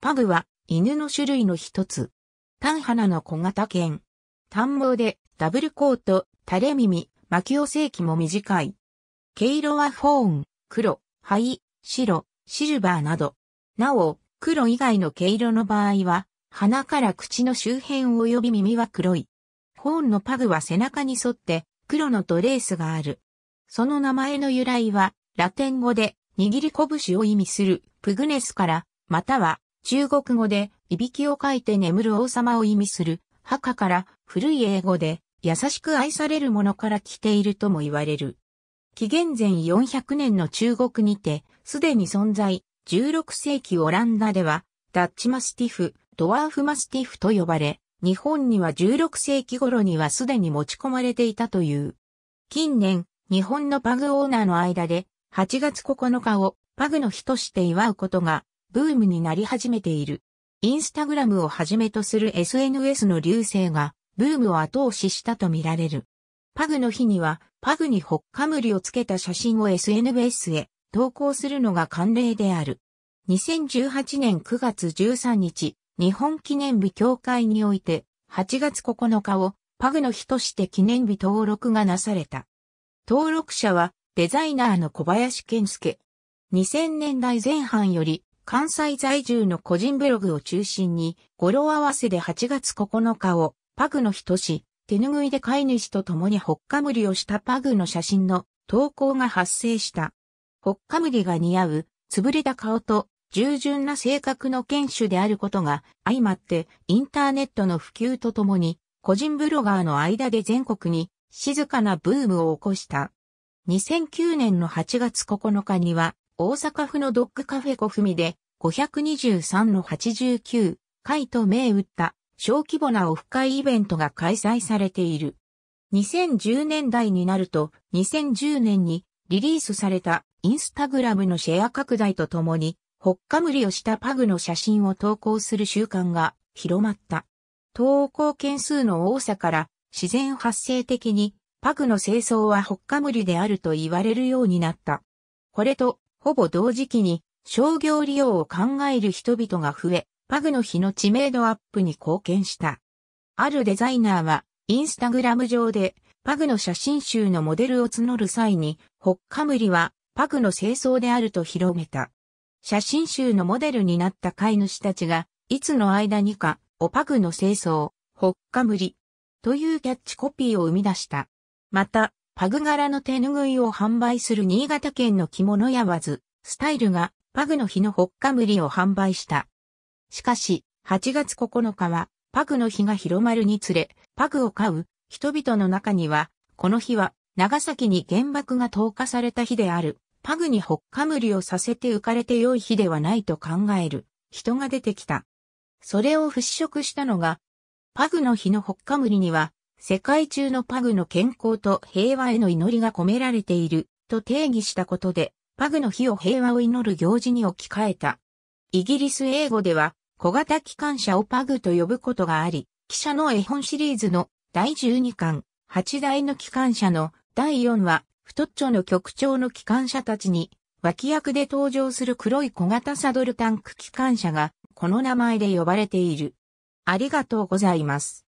パグは犬の種類の一つ。単鼻の小型犬。短毛でダブルコート、垂れ耳、巻き寄せ器も短い。毛色はフォーン、黒、灰、白、シルバーなど。なお、黒以外の毛色の場合は、鼻から口の周辺及び耳は黒い。ホーンのパグは背中に沿って黒のドレースがある。その名前の由来は、ラテン語で握り拳を意味するプグネスから、または中国語で、いびきをかいて眠る王様を意味する、墓から古い英語で、優しく愛されるものから来ているとも言われる。紀元前400年の中国にて、すでに存在、16世紀オランダでは、ダッチマスティフ、ドワーフマスティフと呼ばれ、日本には16世紀頃にはすでに持ち込まれていたという。近年、日本のパグオーナーの間で、8月9日をパグの日として祝うことがブームになり始めている。インスタグラムをはじめとする SNS の流星が、ブームを後押ししたとみられる。パグの日には、パグにほっかむりをつけた写真を SNS へ投稿するのが慣例である。2018年9月13日、日本記念日協会において、8月9日をパグの日として記念日登録がなされた。登録者はデザイナーの小林健介。2000年代前半より関西在住の個人ブログを中心に、語呂合わせで8月9日を、パグの日とし、手拭いで飼い主と共にほっかむりをしたパグの写真の投稿が発生した。ほっかむりが似合う、つぶれた顔と、従順な性格の犬種であることが、相まって、インターネットの普及とともに、個人ブロガーの間で全国に、静かなブームを起こした。2009年の8月9日には、大阪府のドッグカフェコフミで、523の89回と銘打った小規模なオフ会イベントが開催されている。2010年代になると2010年にリリースされたインスタグラムのシェア拡大とともに、ほっかむりをしたパグの写真を投稿する習慣が広まった。投稿件数の多さから自然発生的にパグの清掃はほっかむりであると言われるようになった。これとほぼ同時期に商業利用を考える人々が増え、パグの日の知名度アップに貢献した。あるデザイナーは、インスタグラム上で、パグの写真集のモデルを募る際に、ホッカムリはパグの清掃であると広めた。写真集のモデルになった飼い主たちが、いつの間にか、オパグの清掃、ホッカムリというキャッチコピーを生み出した。また、パグ柄の手ぬぐいを販売する新潟県の着物屋わず、スタイルがパグの日のほっかむりを販売した。しかし、8月9日は、パグの日が広まるにつれ、パグを買う人々の中には、この日は長崎に原爆が投下された日である、パグにほっかむりをさせて浮かれて良い日ではないと考える人が出てきた。それを払拭したのが、パグの日のほっかむりには、世界中のパグの健康と平和への祈りが込められていると定義したことで、パグの日を平和を祈る行事に置き換えた。イギリス英語では小型機関車をパグと呼ぶことがあり、記者の絵本シリーズの第12巻、8台の機関車の第4話、太っちょの局長の機関車たちに、脇役で登場する黒い小型サドルタンク機関車が、この名前で呼ばれている。ありがとうございます。